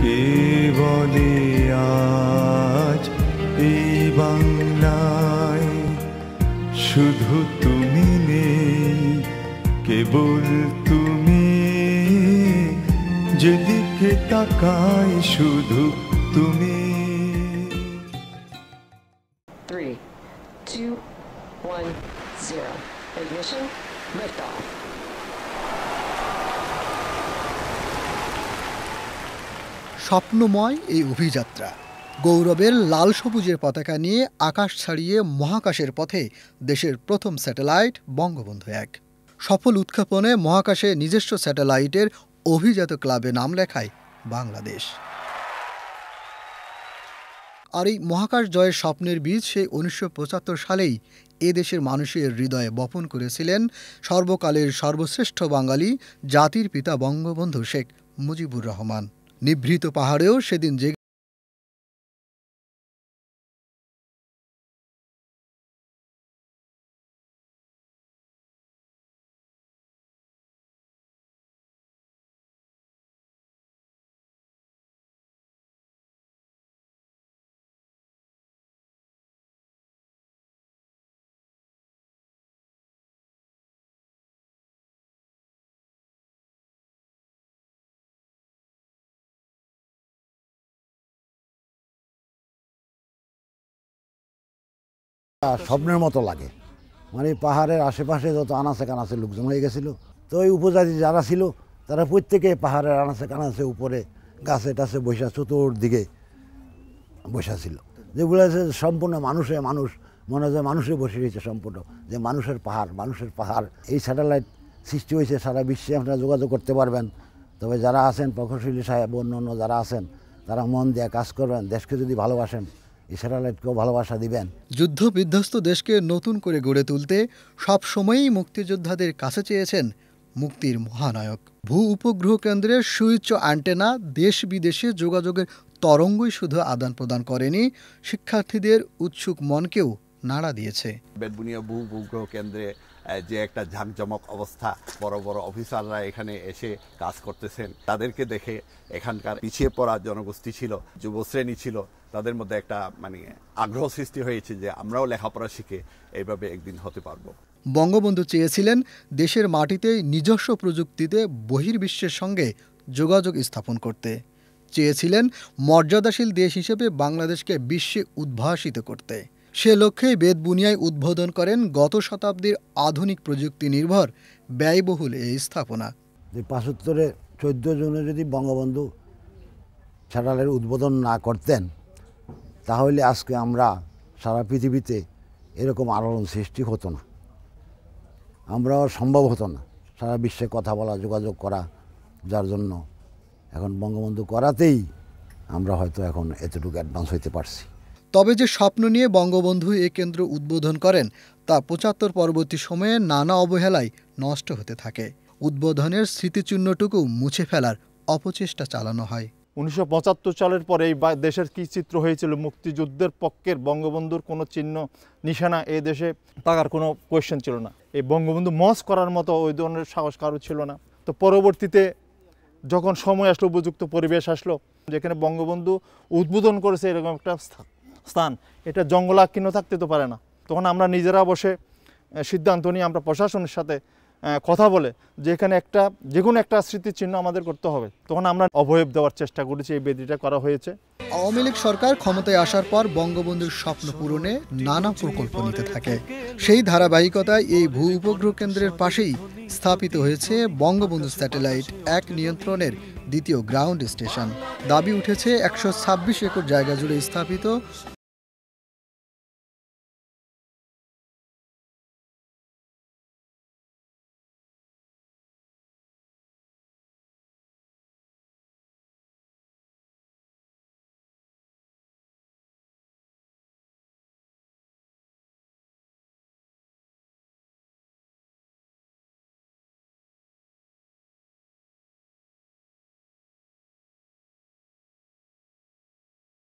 কে বলে বাংলায় শুধু তুমি নেই কেবল তুমি যেদিকে তাকাই শুধু তুমি Three, two, one, zero. Ignition, liftoff. স্বপ্নময় এই অভিযাত্রা গৌরবের লাল সবুজের পতাকা নিয়ে আকাশ ছাড়িয়ে মহাকাশের পথে দেশের প্রথম স্যাটেলাইট বঙ্গবন্ধু এক সফল উৎক্ষেপণে মহাকাশে নিজস্ব স্যাটেলাইটের অভিজাত ক্লাবে নাম লেখায় বাংলাদেশ আর এই মহাকাশ জয়ের স্বপ্নের বীজ সেই উনিশশো সালেই এ দেশের মানুষের হৃদয়ে বপন করেছিলেন সর্বকালের সর্বশ্রেষ্ঠ বাঙালি জাতির পিতা বঙ্গবন্ধু শেখ মুজিবুর রহমান নিভৃত পাহাড়েও সেদিন জেগে স্বপ্নের মতো লাগে মানে পাহাড়ের আশেপাশে যত আনাচে কানাচে লোকজন হয়ে গেছিল তো ওই উপজাতি যারা ছিল তারা প্রত্যেকে পাহাড়ের আনাচে কানাচে উপরে গাছে টাছে বসা চতুর্দিকে বসা ছিল যেগুলো আছে সম্পূর্ণ মানুষে মানুষ মনে হয় মানুষে বসে রয়েছে সম্পূর্ণ যে মানুষের পাহাড় মানুষের পাহাড় এই স্যাটেলাইট সৃষ্টি হয়েছে সারা বিশ্বে আপনারা যোগাযোগ করতে পারবেন তবে যারা আছেন প্রকৌশলী সাহেব অন্য অন্য যারা আছেন তারা মন দিয়ে কাজ করবেন দেশকে যদি ভালোবাসেন ইসরায়েলকেও ভালোবাসা দিবেন যুদ্ধ বিধ্বস্ত দেশকে নতুন করে গড়ে তুলতে সবসময়ই মুক্তিযোদ্ধাদের কাছে চেয়েছেন মুক্তির মহানায়ক ভূ উপগ্রহ কেন্দ্রের সুউচ্চ অ্যান্টেনা দেশ বিদেশে যোগাযোগের তরঙ্গই শুধু আদান প্রদান করেনি শিক্ষার্থীদের উৎসুক মনকেও নাড়া দিয়েছে বেদবুনিয়া ভূ উপগ্রহ কেন্দ্রে যে একটা ঝাঁকজমক অবস্থা বড় বড় অফিসাররা এখানে এসে কাজ করতেছেন তাদেরকে দেখে এখানকার পিছিয়ে পড়া জনগোষ্ঠী ছিল যুবশ্রেণী ছিল তাদের মধ্যে একটা মানে আগ্রহ সৃষ্টি হয়েছে যে আমরাও লেখাপড়া শিখে এইভাবে একদিন হতে পারবো বঙ্গবন্ধু চেয়েছিলেন দেশের মাটিতেই নিজস্ব প্রযুক্তিতে বহির্বিশ্বের সঙ্গে যোগাযোগ স্থাপন করতে চেয়েছিলেন মর্যাদাশীল দেশ হিসেবে বাংলাদেশকে বিশ্বে উদ্ভাসিত করতে সে লক্ষ্যেই বেদবুনিয়ায় উদ্বোধন করেন গত শতাব্দীর আধুনিক প্রযুক্তি নির্ভর ব্যয়বহুল এই স্থাপনা যে পাঁচাত্তরে চোদ্দ জনে যদি বঙ্গবন্ধু ছাড়ালের উদ্বোধন না করতেন তাহলে আজকে আমরা সারা পৃথিবীতে এরকম আলোড়ন সৃষ্টি হতো না আমরা সম্ভব হতো না সারা বিশ্বে কথা বলা যোগাযোগ করা যার জন্য এখন বঙ্গবন্ধু করাতেই আমরা হয়তো এখন এতটুকু অ্যাডভান্স হইতে পারছি তবে যে স্বপ্ন নিয়ে বঙ্গবন্ধু এ কেন্দ্র উদ্বোধন করেন তা পঁচাত্তর পরবর্তী সময়ে নানা অবহেলায় নষ্ট হতে থাকে উদ্বোধনের স্মৃতিচিহ্নটুকু মুছে ফেলার অপচেষ্টা চালানো হয় উনিশশো সালের পরে এই দেশের কী চিত্র হয়েছিল মুক্তিযুদ্ধের পক্ষের বঙ্গবন্ধুর কোনো চিহ্ন নিশানা এ দেশে তাকার কোনো কোয়েশ্চেন ছিল না এই বঙ্গবন্ধু মস করার মতো ওই ধরনের সাহস কারো ছিল না তো পরবর্তীতে যখন সময় আসলো উপযুক্ত পরিবেশ আসলো যেখানে বঙ্গবন্ধু উদ্বোধন করেছে এরকম একটা স্থান এটা জঙ্গলাকীর্ণ থাকতে তো পারে না তখন আমরা নিজেরা বসে সিদ্ধান্ত নিয়ে আমরা প্রশাসনের সাথে কথা বলে যে এখানে একটা যে কোনো একটা স্মৃতিচিহ্ন আমাদের করতে হবে তখন আমরা অবয়ব দেওয়ার চেষ্টা করেছি এই বেদিটা করা হয়েছে আওয়ামী লীগ সরকার ক্ষমতায় আসার পর বঙ্গবন্ধুর স্বপ্ন পূরণে নানা প্রকল্প নিতে থাকে সেই ধারাবাহিকতায় এই ভূ উপগ্রহ কেন্দ্রের পাশেই স্থাপিত হয়েছে বঙ্গবন্ধু স্যাটেলাইট এক নিয়ন্ত্রণের দ্বিতীয় গ্রাউন্ড স্টেশন দাবি উঠেছে একশো একর জায়গা জুড়ে স্থাপিত